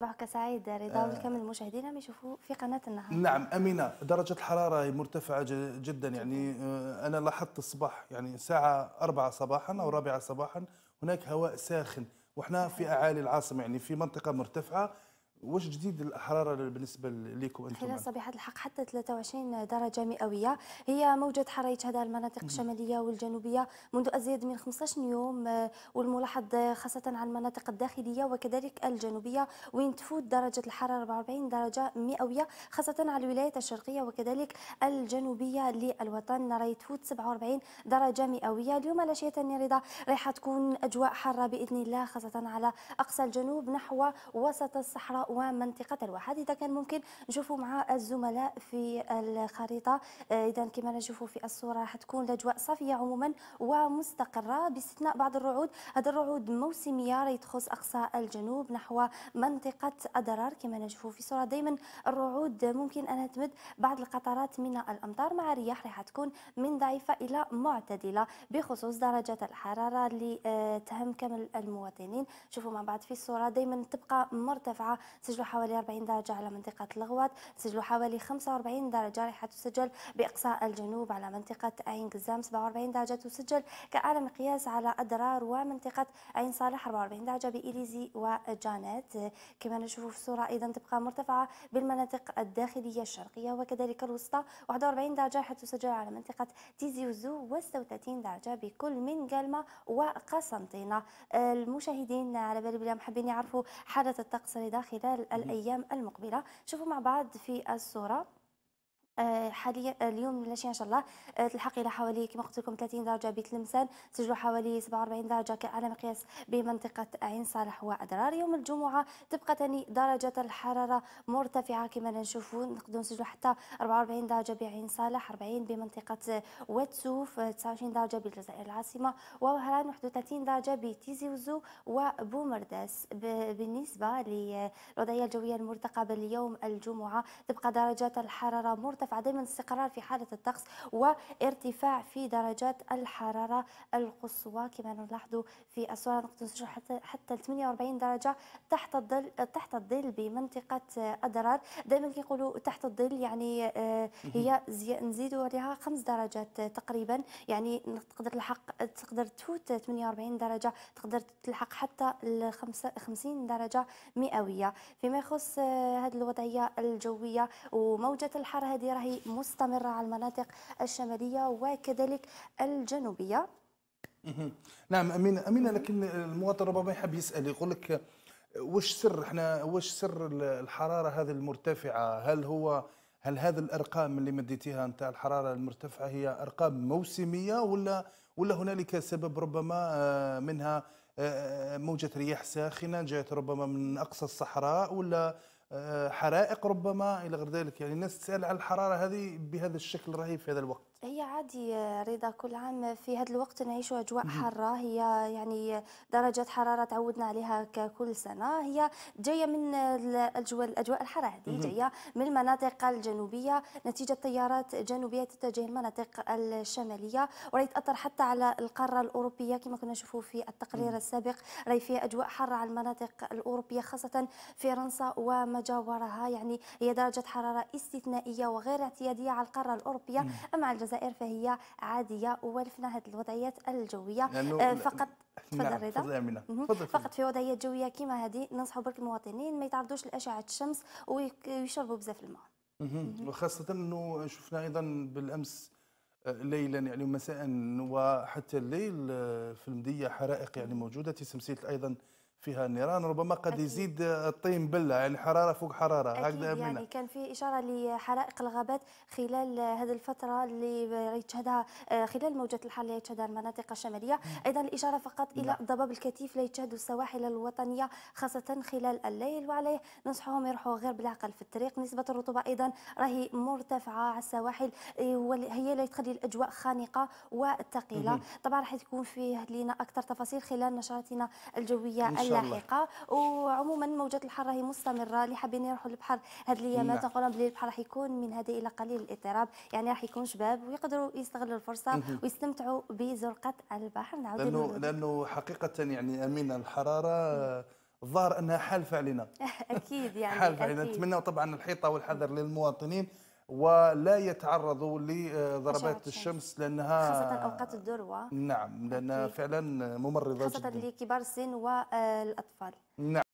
صباحك سعيد رضا آه. المشاهدين عم يشوفوا في قناه النهار نعم امينه درجه الحراره مرتفعه جدا يعني آه، انا لاحظت الصباح يعني الساعه 4 صباحا او 4 صباحا هناك هواء ساخن واحنا في اعالي العاصمه يعني في منطقه مرتفعه واش جديد الحراره بالنسبه لكم انتم خلال صبيحه الحق حتى 23 درجه مئويه هي موجه حراره يشهدها المناطق الشماليه والجنوبيه منذ ازيد من 15 يوم آه، والملاحظ خاصه على المناطق الداخليه وكذلك الجنوبيه وين تفوت درجه الحراره 44 درجه مئويه خاصه على الولايات الشرقيه وكذلك الجنوبيه للوطن راهي تفوت 47 درجه مئويه اليوم العشيه رضا راح تكون اجواء حاره باذن الله خاصه على اقصى الجنوب نحو وسط الصحراء ومنطقة الواحد إذا كان ممكن نشوفوا مع الزملاء في الخريطة آه، إذا كما نشوفوا في الصورة حتكون الأجواء صافية عموما ومستقرة باستثناء بعض الرعود هذا الرعود موسمية راهي تخص أقصى الجنوب نحو منطقة أدرار كما نشوفوا في الصورة دائما الرعود ممكن أنها تمد بعض القطرات من الأمطار مع رياح راح تكون من ضعيفة إلى معتدلة بخصوص درجة الحرارة اللي تهم كامل المواطنين شوفوا مع بعض في الصورة دائما تبقى مرتفعة سجلوا حوالي 40 درجة على منطقة الغوات سجلوا حوالي 45 درجة راح تسجل بإقصاء الجنوب على منطقة عين قزام 47 درجة تسجل كأعلى مقياس على أدرار ومنطقة عين صالح 44 درجة بإليزي وجانيت كما نشوف في الصورة أيضا تبقى مرتفعة بالمناطق الداخلية الشرقية وكذلك الوسطى 41 درجة راح تسجل على منطقة تيزي وزو و36 درجة بكل من قلمة وقسنطينة المشاهدين على بالي بلي محبين يعرفوا حالة الطقس اللي داخل خلال الأيام المقبلة شوفوا مع بعض في الصورة آه، حاليا آه، اليوم ماشي ان شاء الله آه، تلحق الى حوالي كما قلت لكم 30 درجه بتلمسان تسجلوا سجلوا حوالي 47 درجه على مقياس بمنطقه عين صالح واضرار يوم الجمعه تبقى ثاني درجه الحراره مرتفعه كما نشوفوا نقدروا نسجلوا حتى 44 درجه بعين صالح 40 بمنطقه واتسوف 29 درجه بالجزائر العاصمه ووهران 31 درجه بتيزي وزو وبومرداس بالنسبه للوضعيه الجويه المرتقبه اليوم الجمعه تبقى درجات الحراره مرتفعه ترتفع دائما استقرار في حالة الطقس وارتفاع في درجات الحرارة القصوى كما نلاحظ في أسوان حتى حتى 48 درجة تحت الظل تحت الظل بمنطقة أدرار دائما كيقولوا تحت الظل يعني آه، هي نزيد عليها خمس درجات تقريبا يعني تقدر تلحق تقدر تفوت 48 درجة تقدر تلحق حتى 50 درجة مئوية فيما يخص آه، هذه الوضعية الجوية وموجة الحر هذه راهي مستمره على المناطق الشماليه وكذلك الجنوبيه نعم امينه امينه لكن المواطن ربما يحب يسال يقول لك وش سر احنا وش سر الحراره هذه المرتفعه هل هو هل هذه الارقام اللي مديتيها نتاع الحراره المرتفعه هي ارقام موسميه ولا ولا هنالك سبب ربما آه، منها آه، آه، موجه رياح ساخنه جاءت ربما من اقصى الصحراء ولا آه، حرائق ربما الى غير ذلك يعني الناس تسال على الحراره هذه بهذا الشكل الرهيب في هذا الوقت هي عادي رضا كل عام في هذا الوقت نعيش اجواء حاره هي يعني درجه حراره تعودنا عليها ككل سنه هي جايه من الاجواء الاجواء الحاره هذه جايه من المناطق الجنوبيه نتيجه تيارات جنوبيه تتجه المناطق الشماليه وراي تاثر حتى على القاره الاوروبيه كما كنا نشوفوا في التقرير السابق راي فيها اجواء حاره على المناطق الاوروبيه خاصه فرنسا وما جاورها يعني هي درجه حراره استثنائيه وغير اعتياديه على القاره الاوروبيه اما على الجزائر الجزائر فهي عاديه ووالفنا هذه الوضعيات الجويه آه، فقط نعم، تفضل فقط في وضعيات جويه كما هذه ننصحوا برك المواطنين ما يتعرضوش لاشعه الشمس ويشربوا بزاف الماء وخاصه انه شفنا ايضا بالامس آه، ليلا يعني مساء وحتى الليل آه، في المديه حرائق يعني موجوده تسمسيت ايضا فيها النيران ربما قد أكيد. يزيد الطين بله يعني حراره فوق حراره هكذا يعني كان في اشاره لحرائق الغابات خلال هذه الفتره اللي يتشهدها خلال موجه الحر اللي يتشهدها المناطق الشماليه ايضا الاشاره فقط الى نعم. ضباب الضباب الكثيف اللي يتشهد السواحل الوطنيه خاصه خلال الليل وعليه ننصحهم يروحوا غير بالعقل في الطريق نسبه الرطوبه ايضا راهي مرتفعه على السواحل إيه، هي اللي تخلي الاجواء خانقه وثقيله طبعا راح تكون فيه لنا اكثر تفاصيل خلال نشراتنا الجويه لاحقه وعموما موجات الحر هي مستمره اللي حابين يروحوا للبحر هذه الايامات لهم بلي البحر راح يكون من هذه الى قليل الاضطراب يعني راح يكون شباب ويقدروا يستغلوا الفرصه ويستمتعوا بزرقه البحر نعاود لانه لانه حقيقه يعني امين الحراره الظاهر انها حالفه علينا اكيد يعني حالفه علينا نتمنى طبعا الحيطه والحذر للمواطنين ولا يتعرضوا لضربات الشمس لانها خاصه اوقات الذروه آه. نعم لان فعلا ممرضه خاصه جداً. لكبار السن والاطفال نعم